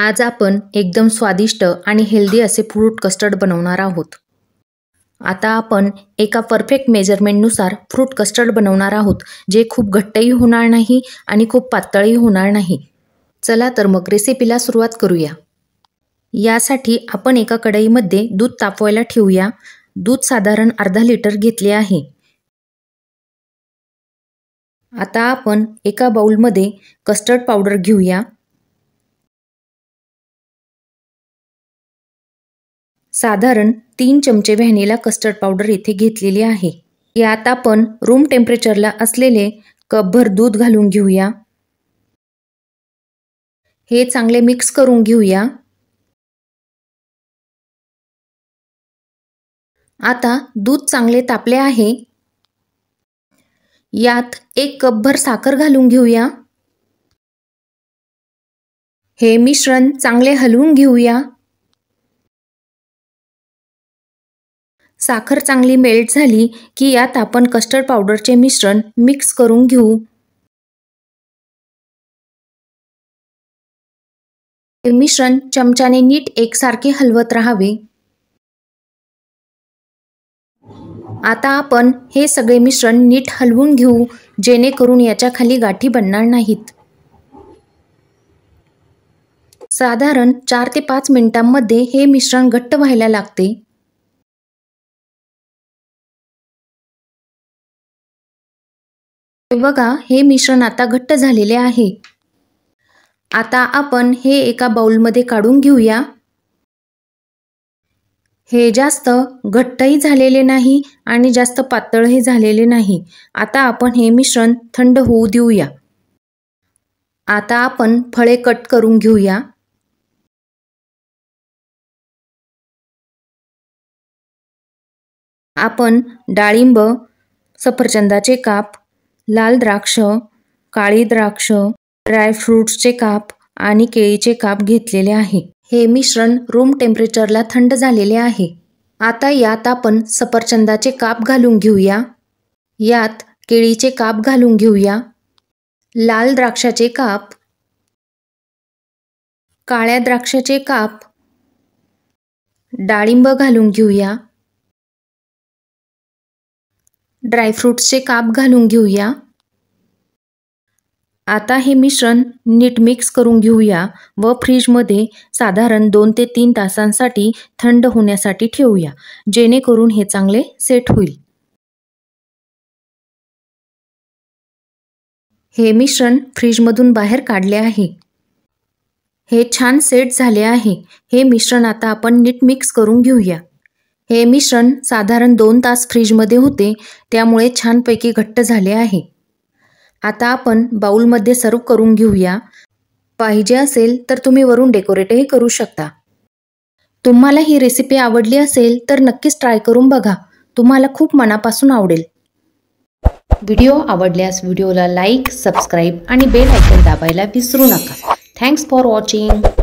आज आपण एकदम स्वादिष्ट आणि हेल्दी असे फ्रूट कस्टर्ड बनवणार आहोत आता आपण एका परफेक्ट मेजरमेंटनुसार फ्रूट कस्टर्ड बनवणार आहोत जे खूप घट्टही होणार नाही आणि खूप पातळही होणार नाही चला तर मग रेसिपीला सुरुवात करूया यासाठी आपण एका कढईमध्ये दूध तापवायला ठेवूया दूध साधारण अर्धा लिटर घेतले आहे आता आपण एका बाऊलमध्ये कस्टर्ड पावडर घेऊया साधारण तीन चमचे व्हॅनिला कस्टर्ड पावडर इथे घेतलेली आहे यात आपण रूम टेम्परेचरला असलेले कपभर दूध घालून घेऊया हे चांगले मिक्स करून घेऊया आता दूध चांगले तापले आहे यात एक कपभर साखर घालून घेऊया हे मिश्रण चांगले हलवून घेऊया साखर चांगली मेल्ट झाली की यात आपण कस्टर्ड पावडरचे मिश्रण मिक्स करून घेऊ हे मिश्रण चमच्याने नीट एकसारखे हलवत राहावे आता आपण हे सगळे मिश्रण नीट हलवून घेऊ जेणेकरून याच्या खाली गाठी बनणार नाहीत साधारण चार ते पाच मिनिटांमध्ये हे मिश्रण घट्ट व्हायला लागते बघा हे मिश्रण आता घट्ट झालेले आहे आता आपण हे एका बाउलमध्ये काढून घेऊया हे जास्त घट्टही झालेले नाही आणि जास्त पातळही झालेले नाही आता आपण हे मिश्रण थंड होऊ देऊया आता आपण फळे कट करून घेऊया आपण डाळिंब सफरचंदाचे काप लाल द्राक्ष काळी द्राक्ष ड्रायफ्रुट्सचे काप आणि केळीचे काप घेतलेले आहे हे मिश्रण रूम टेम्परेचरला थंड झालेले आहे आता यात आपण सफरचंदाचे काप घालून घेऊया यात केळीचे काप घालून घेऊया लाल द्राक्षाचे काप काळ्या द्राक्षाचे काप डाळिंब घालून घेऊया ड्रायफ्रूट्सचे काप घालून घेऊया आता हे मिश्रण नीट मिक्स करून घेऊया व फ्रीजमध्ये साधारण दोन ते तीन तासांसाठी थंड होण्यासाठी ठेवूया जेणेकरून हे चांगले सेट होईल हे मिश्रण फ्रीजमधून बाहेर काढले आहे हे छान सेट झाले आहे हे मिश्रण आता आपण नीट मिक्स करून घेऊया हे मिश्रण साधारण दोन तास फ्रीजमध्ये होते त्यामुळे छानपैकी घट्ट झाले आहे आता आपण बाउलमध्ये सर्व करून घेऊया पाहिजे असेल तर तुम्ही वरून डेकोरेटही करू शकता तुम्हाला ही रेसिपी आवडली असेल तर नक्कीच ट्राय करून बघा तुम्हाला खूप मनापासून आवडेल व्हिडिओ आवडल्यास व्हिडिओला लाईक सबस्क्राईब आणि बेल ऐकून दाबायला विसरू नका थँक्स फॉर वॉचिंग